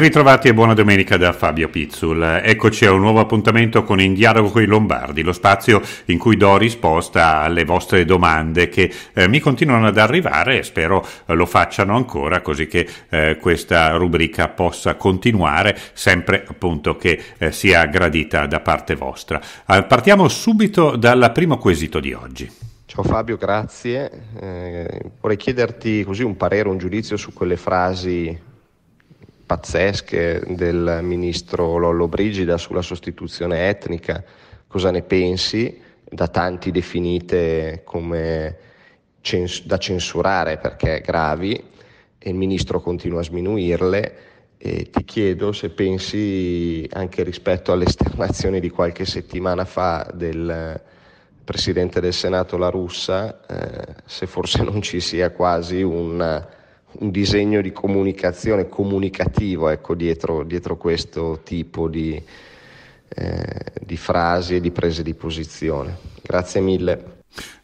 Ben ritrovati e buona domenica da Fabio Pizzul. Eccoci a un nuovo appuntamento con In Dialogo con i Lombardi, lo spazio in cui do risposta alle vostre domande che eh, mi continuano ad arrivare e spero eh, lo facciano ancora così che eh, questa rubrica possa continuare sempre appunto che eh, sia gradita da parte vostra. Eh, partiamo subito dal primo quesito di oggi. Ciao Fabio, grazie. Eh, vorrei chiederti così un parere, un giudizio su quelle frasi pazzesche del ministro Lollo Brigida sulla sostituzione etnica, cosa ne pensi, da tanti definite come cens- da censurare perché gravi e il ministro continua a sminuirle. E ti chiedo se pensi anche rispetto all'esternazione di qualche settimana fa del Presidente del Senato La Russa, eh, se forse non ci sia quasi un un disegno di comunicazione comunicativo ecco, dietro, dietro, questo tipo di, eh, di frasi e di prese di posizione. Grazie mille.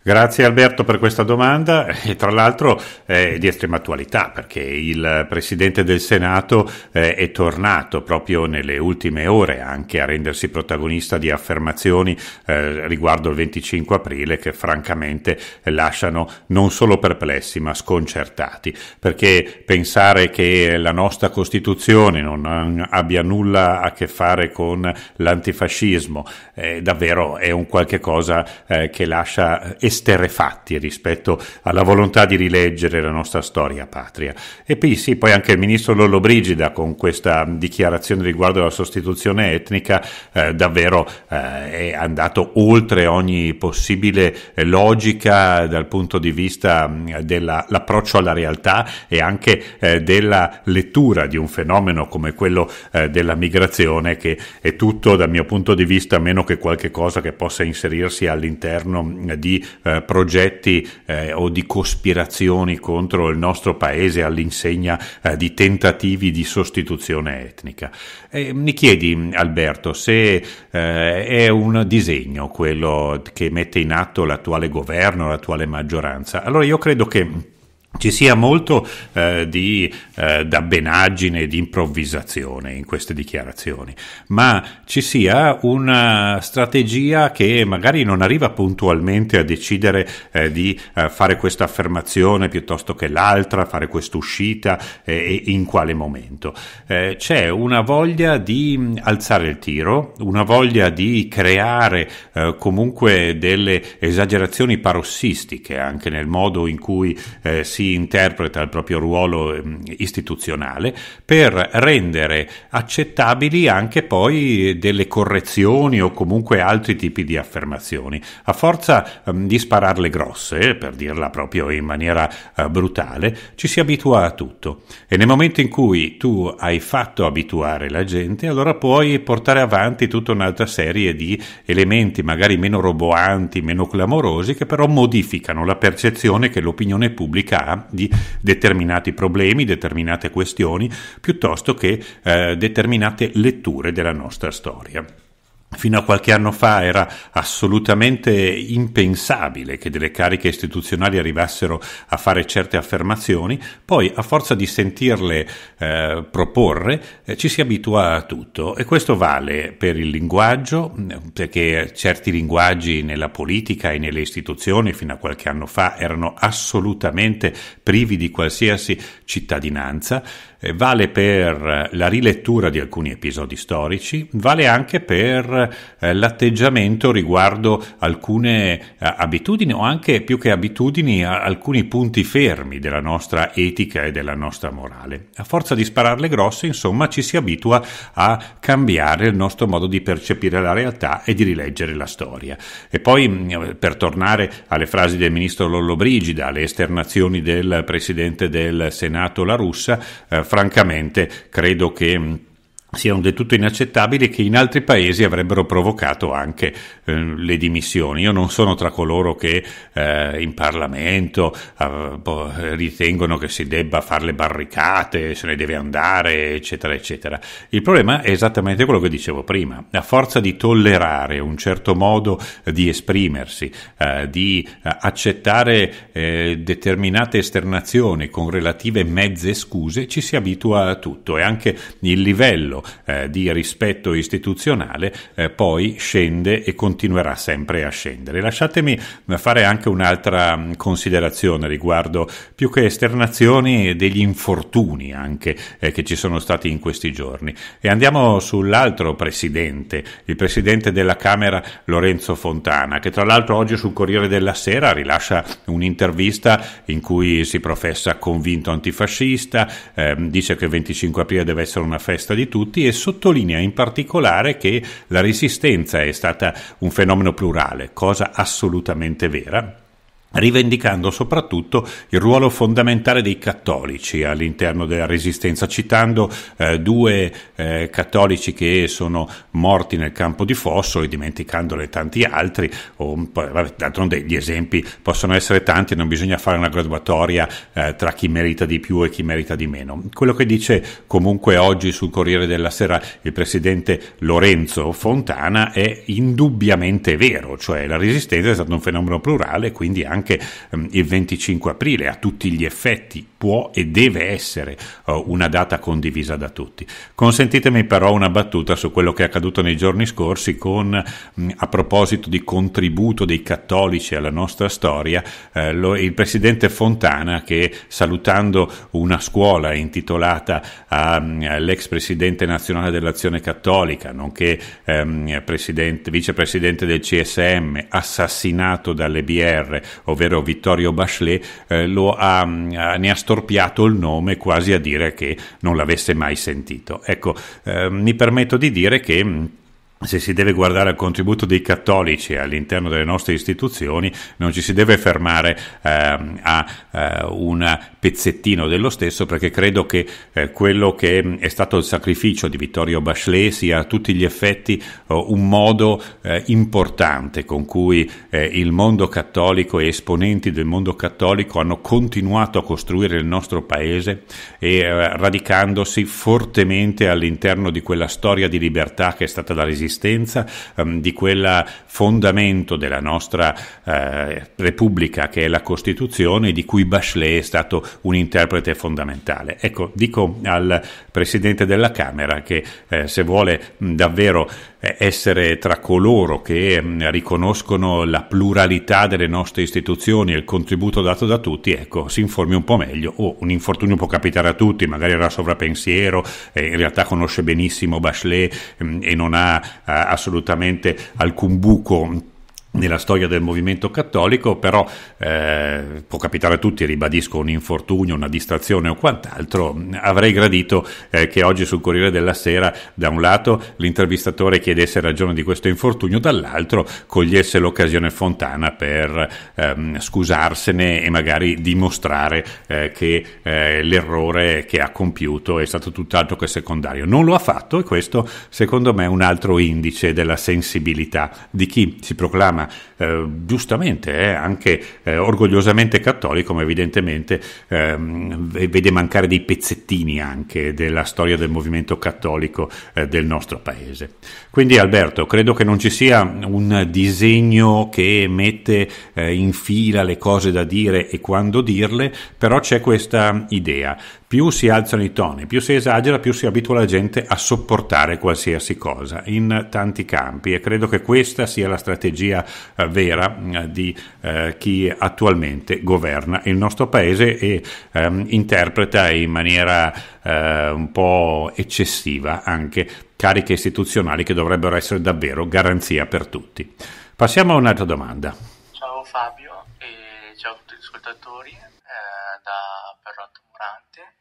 Grazie Alberto per questa domanda e tra l'altro è eh, di estrema attualità perché il Presidente del Senato eh, è tornato proprio nelle ultime ore anche a rendersi protagonista di affermazioni eh, riguardo il 25 aprile che francamente lasciano non solo perplessi ma sconcertati perché pensare che la nostra Costituzione non abbia nulla a che fare con l'antifascismo eh, davvero è un qualche cosa eh, che lascia estremamente esterrefatti rispetto alla volontà di rileggere la nostra storia patria. E poi sì, poi anche il ministro Lollobrigida con questa dichiarazione riguardo alla sostituzione etnica eh, davvero eh, è andato oltre ogni possibile eh, logica dal punto di vista mm, dell'approccio alla realtà e anche eh, della lettura di un fenomeno come quello eh, della migrazione che è tutto dal mio punto di vista meno che qualche cosa che possa inserirsi all'interno mm, di eh, progetti eh, o di cospirazioni contro il nostro paese all'insegna eh, di tentativi di sostituzione etnica. mi chiedi Alberto se eh, è un disegno quello che mette in atto l'attuale governo, l'attuale maggioranza. Allora io credo che ci sia molto eh, di eh, dabbenaggine e di improvvisazione in queste dichiarazioni, ma ci sia una strategia che magari non arriva puntualmente a decidere eh, di eh, fare questa affermazione piuttosto che l'altra, fare quest'uscita eh, e in quale momento. Eh, c'è una voglia di alzare il tiro, una voglia di creare comunque delle esagerazioni parossistiche anche nel modo in cui si interpreta il proprio ruolo ehm, istituzionale per rendere accettabili anche poi eh, delle correzioni o comunque altri tipi di affermazioni. A forza ehm, di spararle grosse, per dirla proprio in maniera eh, brutale, ci si abitua a tutto e nel momento in cui tu hai fatto abituare la gente, allora puoi portare avanti tutta un'altra serie di elementi magari meno roboanti, meno clamorosi, che però modificano la percezione che l'opinione pubblica ha di determinati problemi, determinate questioni, piuttosto che eh, determinate letture della nostra storia. Fino a qualche anno fa era assolutamente impensabile che delle cariche istituzionali arrivassero a fare certe affermazioni, poi a forza di sentirle eh, proporre eh, ci si abitua a tutto e questo vale per il linguaggio, mm, perché certi linguaggi nella politica e nelle istituzioni fino a qualche anno fa erano assolutamente privi di qualsiasi cittadinanza eh, vale per eh, la rilettura di alcuni episodi storici, vale anche per eh, l'atteggiamento riguardo alcune abitudini o anche più che abitudini alcuni punti fermi della nostra etica e della nostra morale. A forza di spararle grosse, insomma, ci si abitua a cambiare il nostro modo di percepire la realtà e di rileggere la storia. E poi mm, per tornare alle frasi del ministro Lollobrigida, alle esternazioni del presidente del Senato La Russa, francamente credo che siano del tutto inaccettabili e che in altri paesi avrebbero provocato anche eh, le dimissioni. Io non sono tra coloro che eh, in Parlamento eh, ritengono che si debba fare le barricate, se ne deve andare, eccetera, eccetera. Il problema è esattamente quello che dicevo prima. A forza di tollerare un certo modo di esprimersi, eh, di eh, accettare eh, determinate esternazioni con relative mezze scuse, ci si abitua a tutto e anche il livello eh, di rispetto istituzionale eh, poi scende e continuerà sempre a scendere. Lasciatemi fare anche un'altra mm, considerazione riguardo più che esternazioni eh, degli infortuni anche eh, che ci sono stati in questi giorni e andiamo sull'altro presidente, il presidente della Camera Lorenzo Fontana che tra l'altro oggi sul Corriere della Sera rilascia un'intervista in cui si professa convinto antifascista, ehm, dice che il 25 aprile deve essere una festa di tutti tutti e sottolinea in particolare che la resistenza è stata un fenomeno plurale, cosa assolutamente vera, rivendicando soprattutto il ruolo fondamentale dei cattolici all'interno della Resistenza, citando eh, due eh, cattolici che sono morti nel campo di Fosso e dimenticandone tanti altri, d'altronde gli esempi possono essere tanti, non bisogna fare una graduatoria eh, tra chi merita di più e chi merita di meno. Quello che dice comunque oggi sul Corriere della Sera il presidente Lorenzo Fontana è indubbiamente vero, cioè la Resistenza è stato un fenomeno plurale, quindi anche anche ehm, il 25 aprile, a tutti gli effetti può e deve essere eh, una data condivisa da tutti. Consentitemi però una battuta su quello che è accaduto nei giorni scorsi con, mm, a proposito di contributo dei cattolici alla nostra storia, eh, il presidente Fontana che salutando una scuola intitolata mm, all'ex presidente nazionale dell'Azione Cattolica, nonché ehm, vicepresidente del CSM, assassinato dalle BR, ovvero Vittorio Bachelet, eh, ha, mm, ne ha storpiato il nome quasi a dire che non l'avesse mai sentito. Ecco, eh, mi permetto di dire che mm, se si deve guardare al contributo dei cattolici all'interno delle nostre istituzioni, non ci si deve fermare eh, a eh, un pezzettino dello stesso, perché credo che eh, quello che è stato il sacrificio di Vittorio Bachelet sia a tutti gli effetti oh, un modo eh, importante con cui eh, il mondo cattolico e esponenti del mondo cattolico hanno continuato a costruire il nostro paese e radicandosi fortemente all'interno di quella storia di libertà che è stata la resistenza esistenza, um, ehm, di quel fondamento della nostra eh, Repubblica che è la Costituzione, di cui Bachelet è stato un interprete fondamentale. Ecco, dico al Presidente della Camera che eh, se vuole mh, davvero eh, essere tra coloro che mm, riconoscono la pluralità delle nostre istituzioni e il contributo dato da tutti, ecco, si informi un po' meglio. Oh, un infortunio può capitare a tutti, magari era sovrapensiero, eh, in realtà conosce benissimo Bachelet eh, e non ha eh, assolutamente alcun buco nella storia del movimento cattolico, però eh, può capitare a tutti, ribadisco, un infortunio, una distrazione o quant'altro. Avrei gradito eh, che oggi sul Corriere della Sera, da un lato, l'intervistatore chiedesse ragione di questo infortunio, dall'altro cogliesse l'occasione Fontana per ehm, scusarsene e magari dimostrare eh, che eh, l'errore che ha compiuto è stato tutt'altro che secondario. Non lo ha fatto e questo, secondo me, è un altro indice della sensibilità di chi si proclama eh, giustamente eh, anche eh, orgogliosamente cattolico, ma evidentemente ehm, vede mancare dei pezzettini anche della storia del movimento cattolico eh, del nostro paese. Quindi Alberto, credo che non ci sia un disegno che mette eh, in fila le cose da dire e quando dirle, però c'è questa idea più si alzano i toni, più si esagera, più si abitua la gente a sopportare qualsiasi cosa in tanti campi e credo che questa sia la strategia eh, vera eh, di eh, chi attualmente governa il nostro paese e ehm, interpreta in maniera eh, un po' eccessiva anche cariche istituzionali che dovrebbero essere davvero garanzia per tutti. Passiamo a un'altra domanda. Ciao Fabio e ciao a tutti gli ascoltatori tumorante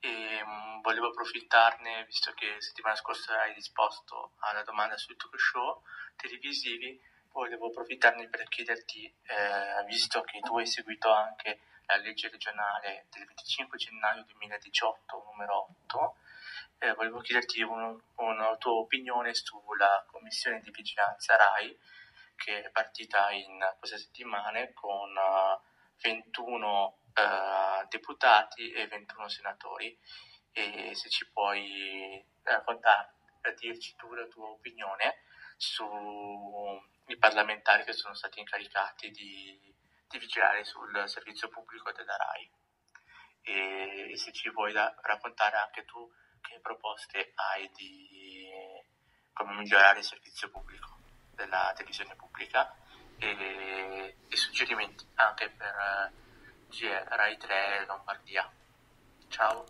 e mm, volevo approfittarne, visto che settimana scorsa hai risposto alla domanda sui talk show televisivi, volevo approfittarne per chiederti, eh, visto che tu hai seguito anche la legge regionale del 25 gennaio 2018, numero 8, eh, volevo chiederti un, una tua opinione sulla commissione di vigilanza RAI che è partita in queste settimane con uh, eh, 21 eh, deputati e 21 senatori. E se ci puoi eh, raccontare, eh, dirci tu la tua opinione sui parlamentari che sono stati incaricati di, di vigilare sul servizio pubblico della RAI. E, se ci vuoi da, raccontare anche tu che proposte hai di come migliorare il servizio pubblico della televisione pubblica e, e suggerimenti anche per Rai 3 Lombardia. Ciao.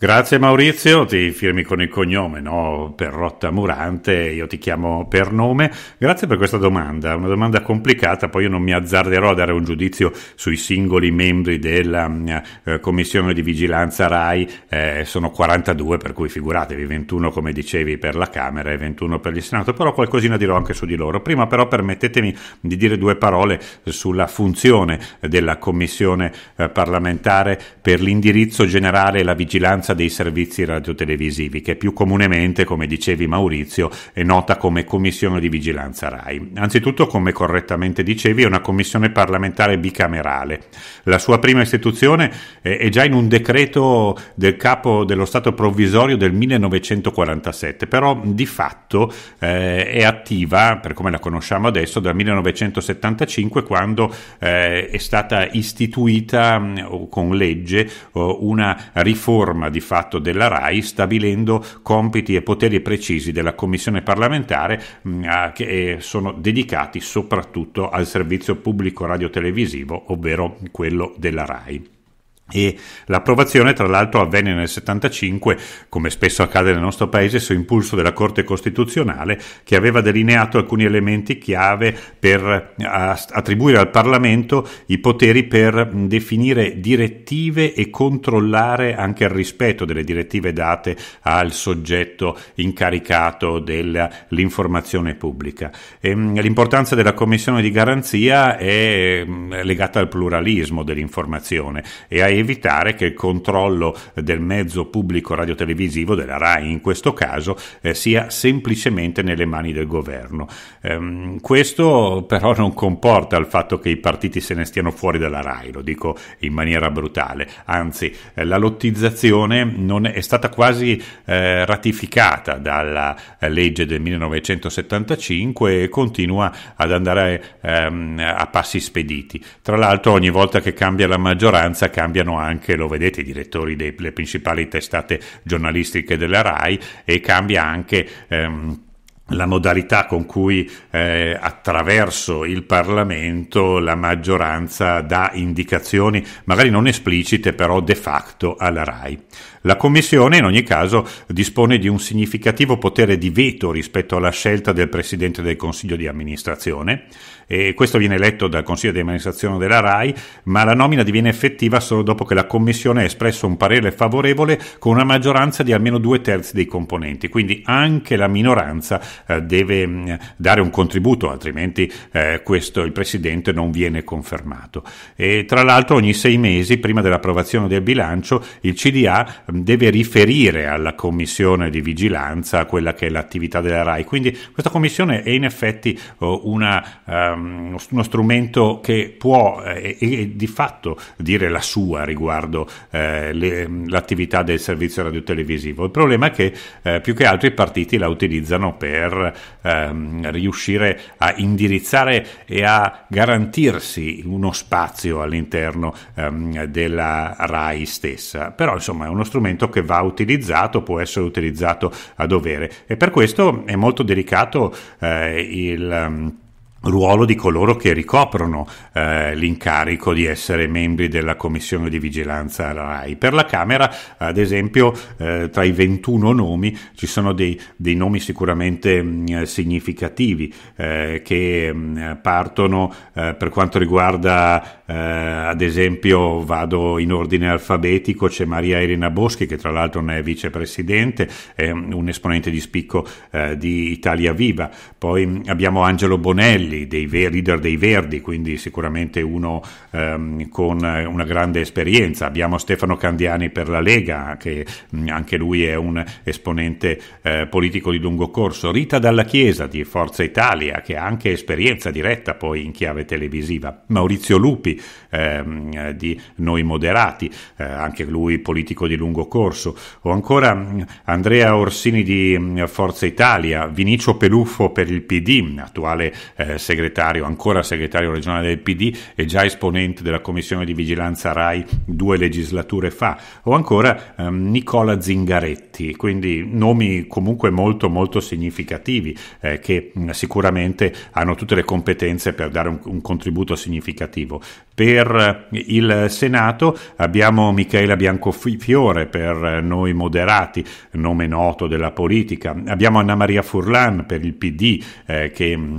Grazie Maurizio, ti firmi con il cognome, no? Per Rotta Murante, io ti chiamo per nome. Grazie per questa domanda, una domanda complicata, poi io non mi azzarderò a dare un giudizio sui singoli membri della mm, eh, commissione di vigilanza RAI, eh, sono 42 per cui figuratevi, 21 come dicevi per la Camera e 21 per il Senato, però qualcosina dirò anche su di loro. Prima però permettetemi di dire due parole sulla funzione della commissione eh, parlamentare per l'indirizzo generale e la vigilanza vicinanza dei servizi radiotelevisivi, che più comunemente, come dicevi Maurizio, è nota come Commissione di Vigilanza RAI. Anzitutto, come correttamente dicevi, è una commissione parlamentare bicamerale. La sua prima istituzione è già in un decreto del capo dello Stato provvisorio del 1947, però di fatto eh, è attiva, per come la conosciamo adesso, dal 1975 quando eh, è stata istituita mm, con legge una riforma di di fatto della RAI stabilendo compiti e poteri precisi della Commissione parlamentare mh, mm, che eh, sono dedicati soprattutto al servizio pubblico radiotelevisivo, ovvero quello della RAI. E l'approvazione, tra l'altro, avvenne nel 75, come spesso accade nel nostro paese, su impulso della Corte Costituzionale, che aveva delineato alcuni elementi chiave per eh, attribuire al Parlamento i poteri per definire direttive e controllare anche il rispetto delle direttive date al soggetto incaricato dell'informazione pubblica. E l'importanza della Commissione di garanzia è legata al pluralismo dell'informazione e ai evitare che il controllo del mezzo pubblico radiotelevisivo, della RAI in questo caso, eh, sia semplicemente nelle mani del governo. Ehm, questo però non comporta il fatto che i partiti se ne stiano fuori dalla RAI, lo dico in maniera brutale, anzi eh, la lottizzazione non è, è stata quasi eh, ratificata dalla eh, legge del 1975 e continua ad andare ehm, a passi spediti. Tra l'altro ogni volta che cambia la maggioranza cambiano pubblicano anche, lo vedete, i direttori delle principali testate giornalistiche della RAI e cambia anche... Ehm, la modalità con cui eh, attraverso il Parlamento la maggioranza dà indicazioni, magari non esplicite, però de facto alla RAI. La Commissione in ogni caso dispone di un significativo potere di veto rispetto alla scelta del Presidente del Consiglio di amministrazione, e questo viene eletto dal Consiglio di amministrazione della RAI, ma la nomina diviene effettiva solo dopo che la Commissione ha espresso un parere favorevole con una maggioranza di almeno due terzi dei componenti, quindi anche la minoranza eh, deve mh, mm, dare un contributo, altrimenti eh, questo, il Presidente non viene confermato. E, tra l'altro ogni sei mesi, prima dell'approvazione del bilancio, il CDA mh, mm, deve riferire alla Commissione di vigilanza quella che è l'attività della RAI, quindi questa Commissione è in effetti oh, una... Uh, Ehm, uno, strumento che può eh, e, e, di fatto dire la sua riguardo eh, le, ehm, l'attività del servizio radiotelevisivo. Il problema è che eh, più che altro i partiti la utilizzano per ehm, riuscire a indirizzare e a garantirsi uno spazio all'interno ehm, della RAI stessa. Però insomma è uno strumento che va utilizzato, può essere utilizzato a dovere e per questo è molto delicato eh, il... Ehm, ruolo di coloro che ricoprono eh, l'incarico di essere membri della commissione di vigilanza RAI. Per la Camera, ad esempio, eh, tra i 21 nomi ci sono dei, dei nomi sicuramente mh, mm, significativi eh, che mh, mm, partono eh, per quanto riguarda, eh, ad esempio, vado in ordine alfabetico, c'è Maria Elena Boschi che tra l'altro ne è vicepresidente, è un esponente di spicco eh, di Italia Viva, poi mm, abbiamo Angelo Bonelli, belli, dei veri leader dei Verdi, quindi sicuramente uno ehm, con una grande esperienza. Abbiamo Stefano Candiani per la Lega, che mh, mm, anche lui è un esponente eh, politico di lungo corso. Rita Dalla Chiesa di Forza Italia, che ha anche esperienza diretta poi in chiave televisiva. Maurizio Lupi ehm, di Noi Moderati, eh, anche lui politico di lungo corso. O ancora mh, mm, Andrea Orsini di mh, mm, Forza Italia, Vinicio Peluffo per il PD, attuale eh, segretario, ancora segretario regionale del PD e già esponente della commissione di vigilanza RAI due legislature fa, o ancora ehm, Nicola Zingaretti, quindi nomi comunque molto molto significativi eh, che mh, mm, sicuramente hanno tutte le competenze per dare un, un contributo significativo. Per eh, il Senato abbiamo Michela Biancofiore per eh, noi moderati, nome noto della politica, abbiamo Anna Maria Furlan per il PD eh, che mm,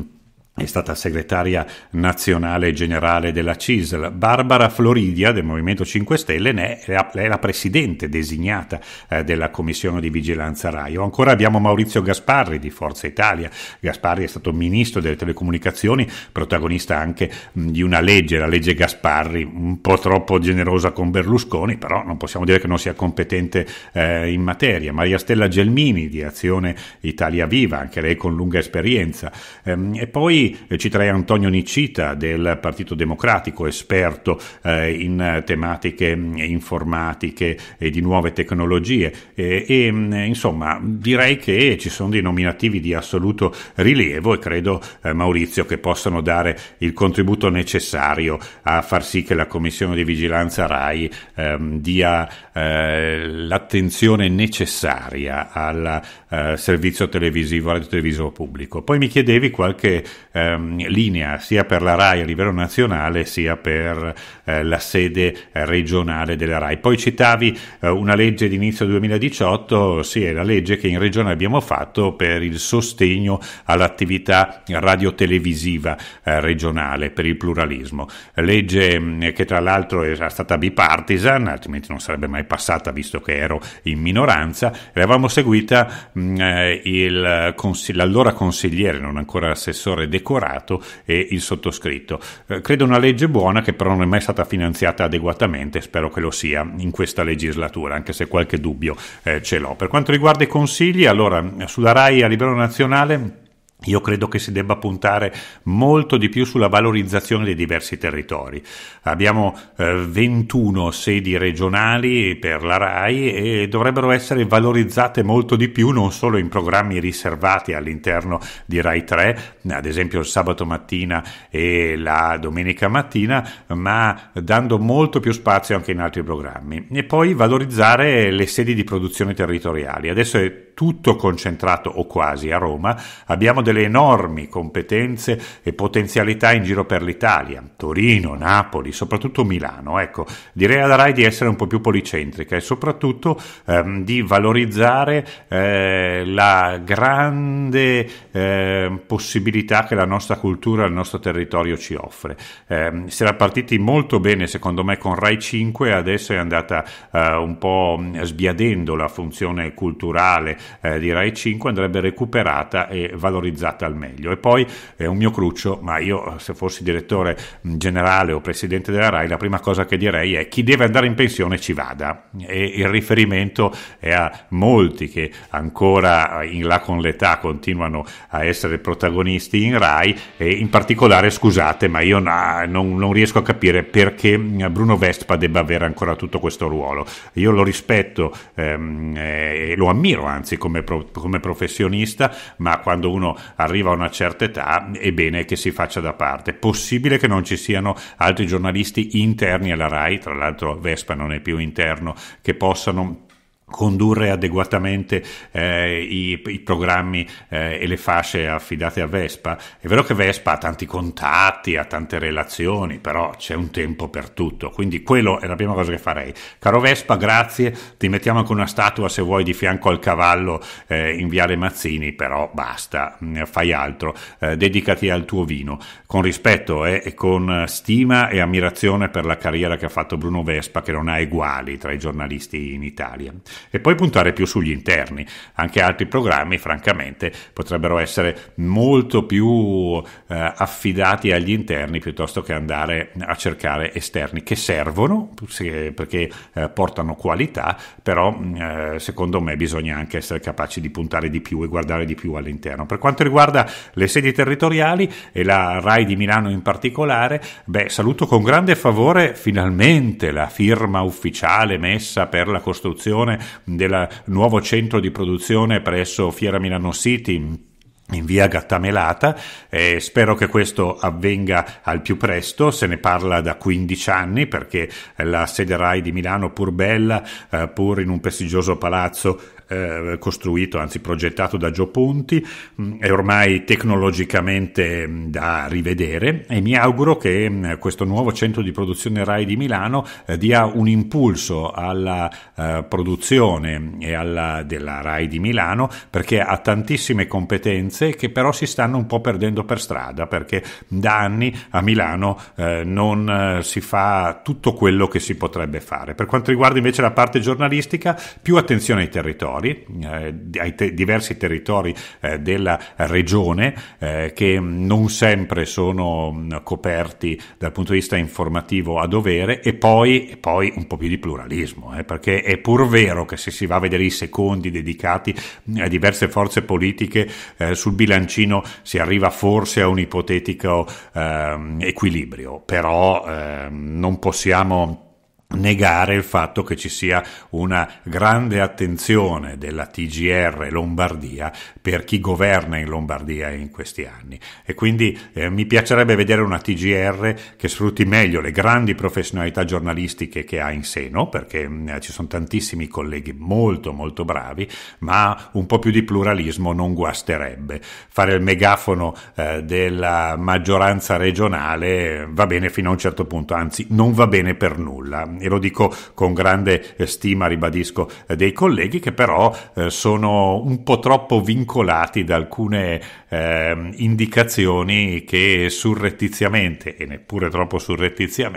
è stata segretaria nazionale generale della CISL. Barbara Floridia del Movimento 5 Stelle è la, è la presidente designata eh, della Commissione di Vigilanza RAI. O ancora abbiamo Maurizio Gasparri di Forza Italia. Gasparri è stato ministro delle telecomunicazioni, protagonista anche mh, di una legge, la legge Gasparri, un po' troppo generosa con Berlusconi, però non possiamo dire che non sia competente eh, in materia. Maria Stella Gelmini di Azione Italia Viva, anche lei con lunga esperienza. Ehm, e poi eh, citerei Antonio Nicita del Partito Democratico, esperto eh, in tematiche mm, informatiche e di nuove tecnologie. Eh, e mm, insomma, direi che ci sono dei nominativi di assoluto rilievo e credo, Maurizio, che possano dare il contributo necessario a far sì che la Commissione di Vigilanza RAI ehm, dia eh, l'attenzione necessaria alla eh, servizio televisivo, radio televisivo pubblico. Poi mi chiedevi qualche ehm, linea sia per la RAI a livello nazionale sia per eh, la sede regionale della RAI. Poi citavi eh, una legge d'inizio 2018, sì è la legge che in regione abbiamo fatto per il sostegno all'attività radiotelevisiva eh, regionale, per il pluralismo. Legge mh, mm, che tra l'altro era stata bipartisan, altrimenti non sarebbe mai passata visto che ero in minoranza, l'avevamo seguita Mm, eh, il consig- l'allora consigliere, non ancora assessore decorato, e il sottoscritto. Eh, credo una legge buona che però non è mai stata finanziata adeguatamente, spero che lo sia in questa legislatura, anche se qualche dubbio eh, ce l'ho. Per quanto riguarda i consigli, allora mm, sulla RAI a livello nazionale io credo che si debba puntare molto di più sulla valorizzazione dei diversi territori. Abbiamo eh, 21 sedi regionali per la RAI e dovrebbero essere valorizzate molto di più non solo in programmi riservati all'interno di RAI 3, ad esempio il sabato mattina e la domenica mattina, ma dando molto più spazio anche in altri programmi. E poi valorizzare le sedi di produzione territoriali. Adesso è tutto concentrato o quasi a Roma, abbiamo delle enormi competenze e potenzialità in giro per l'Italia, Torino, Napoli, soprattutto Milano. Ecco, direi alla RAI di essere un po' più policentrica e soprattutto ehm, di valorizzare eh, la grande eh, possibilità che la nostra cultura, il nostro territorio ci offre. Eh, si era partiti molto bene, secondo me, con RAI 5 adesso è andata eh, un po' mm, sbiadendo la funzione culturale eh, di Rai 5 andrebbe recuperata e valorizzata al meglio. E poi è un mio cruccio, ma io se fossi direttore mm, generale o presidente della Rai, la prima cosa che direi è chi deve andare in pensione ci vada. E il riferimento è a molti che ancora eh, in là con l'età continuano a essere protagonisti in Rai e in particolare, scusate, ma io no, non, non riesco a capire perché mm, Bruno Vespa debba avere ancora tutto questo ruolo. Io lo rispetto ehm, eh, e lo ammiro anzi come, pro, come professionista, ma quando uno arriva a una certa età è bene che si faccia da parte. Possibile che non ci siano altri giornalisti interni alla RAI, tra l'altro Vespa non è più interno, che possano condurre adeguatamente eh, i, i, programmi eh, e le fasce affidate a Vespa. È vero che Vespa ha tanti contatti, ha tante relazioni, però c'è un tempo per tutto, quindi quello è la prima cosa che farei. Caro Vespa, grazie, ti mettiamo anche una statua se vuoi di fianco al cavallo eh, in Viale Mazzini, però basta, mm, fai altro, eh, dedicati al tuo vino, con rispetto eh, e con stima e ammirazione per la carriera che ha fatto Bruno Vespa, che non ha eguali tra i giornalisti in Italia e poi puntare più sugli interni. Anche altri programmi, francamente, potrebbero essere molto più eh, affidati agli interni piuttosto che andare a cercare esterni che servono se, perché eh, portano qualità, però mm, eh, secondo me bisogna anche essere capaci di puntare di più e guardare di più all'interno. Per quanto riguarda le sedi territoriali e la RAI di Milano in particolare, beh, saluto con grande favore finalmente la firma ufficiale messa per la costruzione del nuovo centro di produzione presso Fiera Milano City in via Gattamelata eh, spero che questo avvenga al più presto, se ne parla da 15 anni perché la sede RAI di Milano pur bella, eh, pur in un prestigioso palazzo eh, costruito, anzi progettato da Gio Ponti, mm, è ormai tecnologicamente mm, da rivedere e mi auguro che mm, questo nuovo centro di produzione RAI di Milano eh, dia un impulso alla eh, produzione e alla, della RAI di Milano perché ha tantissime competenze che però si stanno un po' perdendo per strada perché da anni a Milano eh, non si fa tutto quello che si potrebbe fare. Per quanto riguarda invece la parte giornalistica, più attenzione ai territori territori, eh, ai te- diversi territori eh, della regione eh, che non sempre sono mm, coperti dal punto di vista informativo a dovere e poi, e poi un po' più di pluralismo, perché è pur vero che se si va a vedere i secondi dedicati mm, a diverse forze politiche sul bilancino si arriva forse a un ipotetico ehm, equilibrio, però ehm, non possiamo negare il fatto che ci sia una grande attenzione della TGR Lombardia per chi governa in Lombardia in questi anni e quindi eh, mi piacerebbe vedere una TGR che sfrutti meglio le grandi professionalità giornalistiche che ha in seno perché mh, mm, eh, ci sono tantissimi colleghi molto molto bravi ma un po' più di pluralismo non guasterebbe fare il megafono eh, della maggioranza regionale eh, va bene fino a un certo punto anzi non va bene per nulla e lo dico con grande eh, stima, ribadisco, eh, dei colleghi che però eh, sono un po' troppo vincolati da alcune ehm, indicazioni che surrettiziamente e neppure troppo surrettiziamente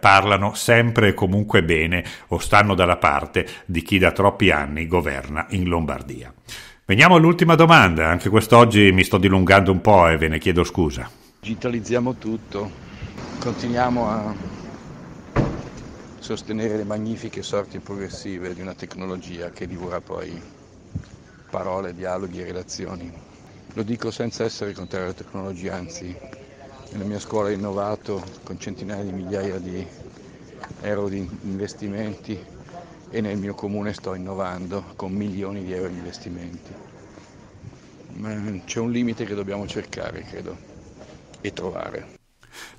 parlano sempre e comunque bene o stanno dalla parte di chi da troppi anni governa in Lombardia. Veniamo all'ultima domanda, anche quest'oggi mi sto dilungando un po' e ve ne chiedo scusa. Digitalizziamo tutto, continuiamo a sostenere le magnifiche sorti progressive di una tecnologia che divora poi parole, dialoghi e relazioni. Lo dico senza essere contrario alla tecnologia, anzi nella mia scuola ho innovato con centinaia di migliaia di euro di investimenti e nel mio comune sto innovando con milioni di euro di investimenti. Ma c'è un limite che dobbiamo cercare, credo, e trovare.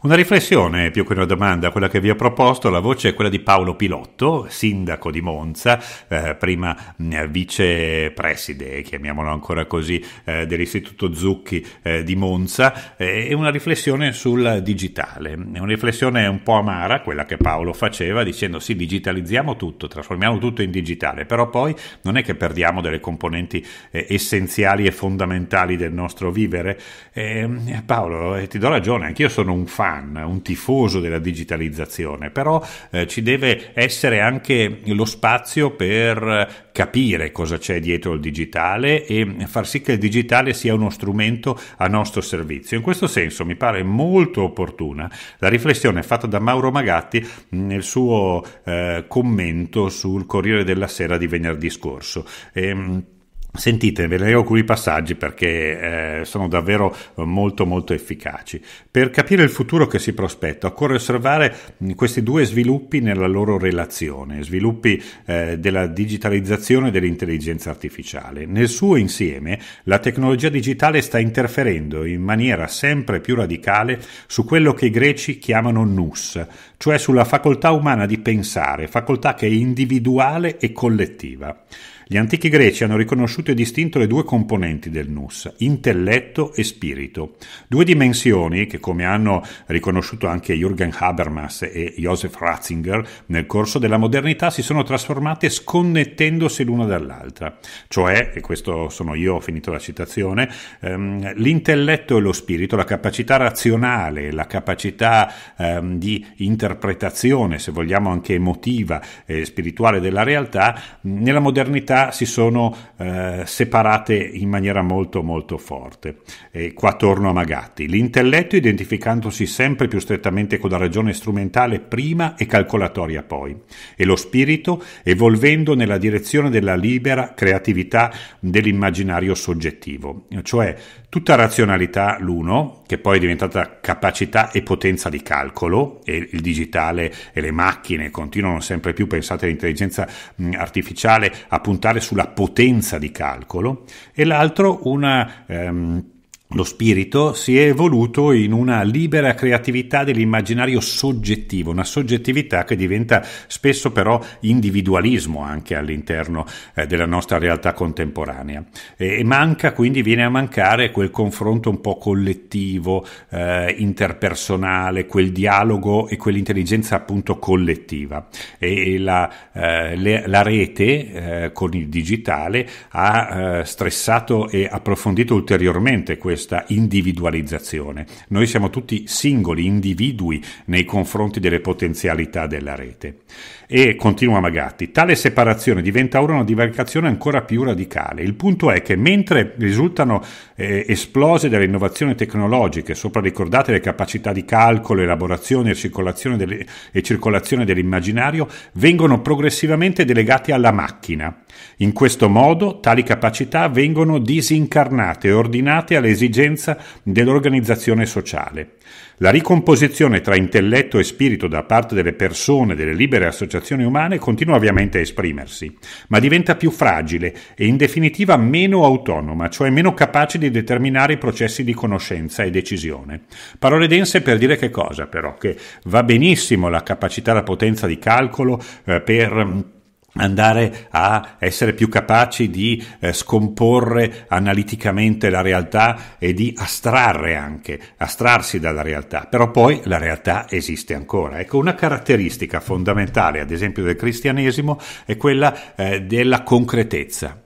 Una riflessione più che una domanda, quella che vi ho proposto, la voce è quella di Paolo Pilotto, sindaco di Monza, eh, prima eh, vicepreside, chiamiamolo ancora così, eh, dell'Istituto Zucchi eh, di Monza, eh, e una riflessione sul digitale. È una riflessione un po' amara, quella che Paolo faceva, dicendo sì, digitalizziamo tutto, trasformiamo tutto in digitale, però poi non è che perdiamo delle componenti eh, essenziali e fondamentali del nostro vivere. Ehm, Paolo, ti do ragione, anch'io sono un fan fan, un tifoso della digitalizzazione, però eh, ci deve essere anche lo spazio per capire cosa c'è dietro il digitale e far sì che il digitale sia uno strumento a nostro servizio. In questo senso mi pare molto opportuna la riflessione fatta da Mauro Magatti nel suo eh, commento sul Corriere della Sera di venerdì scorso. E, ehm, Sentite, ve ne leggo alcuni passaggi perché eh, sono davvero eh, molto molto efficaci. Per capire il futuro che si prospetta occorre osservare questi due sviluppi nella loro relazione, sviluppi eh, della digitalizzazione e dell'intelligenza artificiale. Nel suo insieme la tecnologia digitale sta interferendo in maniera sempre più radicale su quello che i greci chiamano nous, cioè sulla facoltà umana di pensare, facoltà che è individuale e collettiva. Gli antichi greci hanno riconosciuto e distinto le due componenti del nous, intelletto e spirito, due dimensioni che come hanno riconosciuto anche Jürgen Habermas e Joseph Ratzinger, nel corso della modernità si sono trasformate sconnettendosi l'una dall'altra, cioè, e questo sono io, ho finito la citazione, ehm, l'intelletto e lo spirito, la capacità razionale, la capacità ehm, di interpretazione, se vogliamo anche emotiva e spirituale della realtà, nella modernità città si sono eh, separate in maniera molto molto forte. E eh, qua torno a Magatti. L'intelletto identificandosi sempre più strettamente con la ragione strumentale prima e calcolatoria poi, e lo spirito evolvendo nella direzione della libera creatività dell'immaginario soggettivo, cioè tutta razionalità l'uno, che poi è diventata capacità e potenza di calcolo e il digitale e le macchine continuano sempre più, pensate all'intelligenza mm, artificiale, a puntare sulla potenza di calcolo e l'altro una... Ehm, lo spirito si è evoluto in una libera creatività dell'immaginario soggettivo, una soggettività che diventa spesso però individualismo anche all'interno eh, della nostra realtà contemporanea. E, manca quindi, viene a mancare quel confronto un po' collettivo, eh, interpersonale, quel dialogo e quell'intelligenza appunto collettiva. E, la, eh, le, la, rete eh, con il digitale ha eh, stressato e approfondito ulteriormente questo questa individualizzazione. Noi siamo tutti singoli, individui nei confronti delle potenzialità della rete. E continua Magatti, tale separazione diventa ora una divaricazione ancora più radicale. Il punto è che mentre risultano eh, esplose dalle innovazioni tecnologiche, sopra ricordate le capacità di calcolo, elaborazione e circolazione, delle, e circolazione dell'immaginario, vengono progressivamente delegate alla macchina. In questo modo tali capacità vengono disincarnate ordinate alle esigenze esigenza dell'organizzazione sociale. La ricomposizione tra intelletto e spirito da parte delle persone, delle libere associazioni umane, continua ovviamente a esprimersi, ma diventa più fragile e in definitiva meno autonoma, cioè meno capace di determinare i processi di conoscenza e decisione. Parole dense per dire che cosa però? Che va benissimo la capacità, la potenza di calcolo eh, per andare a essere più capaci di eh, scomporre analiticamente la realtà e di astrarre anche, astrarsi dalla realtà, però poi la realtà esiste ancora. Ecco, una caratteristica fondamentale, ad esempio, del cristianesimo è quella eh, della concretezza.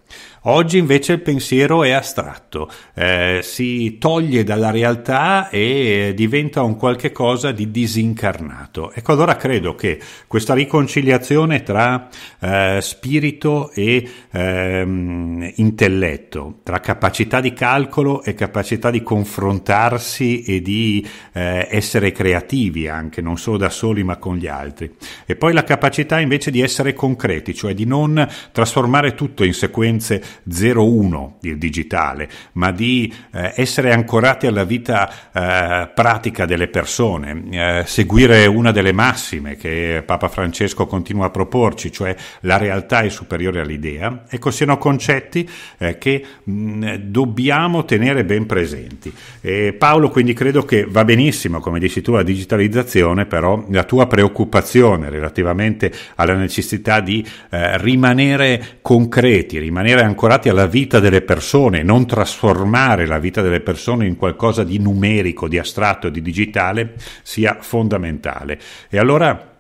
Oggi invece il pensiero è astratto, eh, si toglie dalla realtà e diventa un qualche cosa di disincarnato. Ecco, allora credo che questa riconciliazione tra eh, spirito e ehm, intelletto, tra capacità di calcolo e capacità di confrontarsi e di eh, essere creativi anche, non solo da soli ma con gli altri. E poi la capacità invece di essere concreti, cioè di non trasformare tutto in sequenze 01 il digitale, ma di eh, essere ancorati alla vita eh, pratica delle persone, eh, seguire una delle massime che Papa Francesco continua a proporci, cioè la realtà è superiore all'idea, ecco siano concetti eh, che mh, dobbiamo tenere ben presenti. E Paolo quindi credo che va benissimo, come dici tu, la digitalizzazione, però la tua preoccupazione relativamente alla necessità di eh, rimanere concreti, rimanere ancora ancorati alla vita delle persone, non trasformare la vita delle persone in qualcosa di numerico, di astratto, di digitale, sia fondamentale. E allora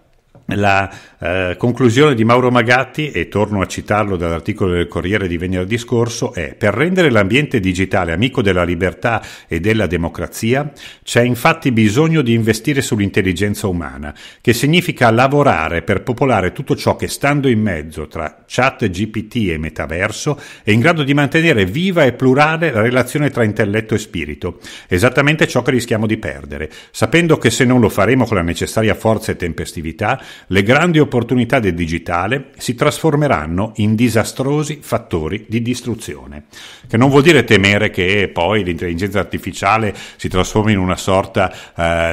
la, eh, conclusione di Mauro Magatti, e torno a citarlo dall'articolo del Corriere di venerdì scorso, è per rendere l'ambiente digitale amico della libertà e della democrazia c'è infatti bisogno di investire sull'intelligenza umana, che significa lavorare per popolare tutto ciò che stando in mezzo tra chat GPT e metaverso è in grado di mantenere viva e plurale la relazione tra intelletto e spirito, esattamente ciò che rischiamo di perdere, sapendo che se non lo faremo con la necessaria forza e tempestività, le grandi opportunità opportunità del digitale si trasformeranno in disastrosi fattori di distruzione. Che non vuol dire temere che poi l'intelligenza artificiale si trasformi in una sorta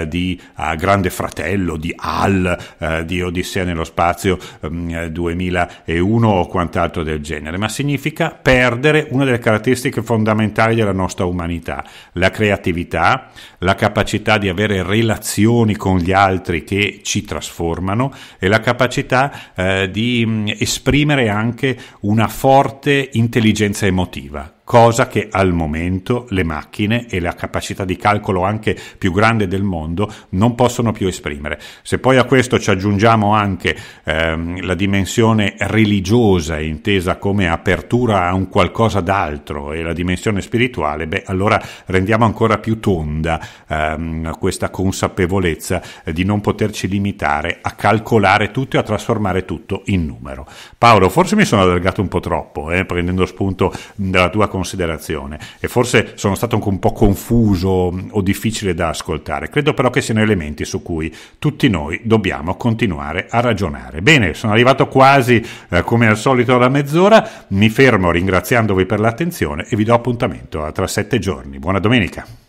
eh, di eh, grande fratello, di Al, eh, di Odissea nello spazio 2001 mm, eh, o quant'altro del genere, ma significa perdere una delle caratteristiche fondamentali della nostra umanità, la creatività, la capacità di avere relazioni con gli altri che ci trasformano e la capacità capacità eh, di mm, esprimere anche una forte intelligenza emotiva cosa che al momento le macchine e la capacità di calcolo anche più grande del mondo non possono più esprimere. Se poi a questo ci aggiungiamo anche ehm, la dimensione religiosa intesa come apertura a un qualcosa d'altro e la dimensione spirituale, beh allora rendiamo ancora più tonda ehm, questa consapevolezza di non poterci limitare a calcolare tutto e a trasformare tutto in numero. Paolo, forse mi sono allargato un po' troppo, eh, prendendo spunto dalla tua consapevolezza considerazione e forse sono stato anche un po' confuso o difficile da ascoltare. Credo però che siano elementi su cui tutti noi dobbiamo continuare a ragionare. Bene, sono arrivato quasi eh, come al solito alla mezz'ora, mi fermo ringraziandovi per l'attenzione e vi do appuntamento a tra sette giorni. Buona domenica.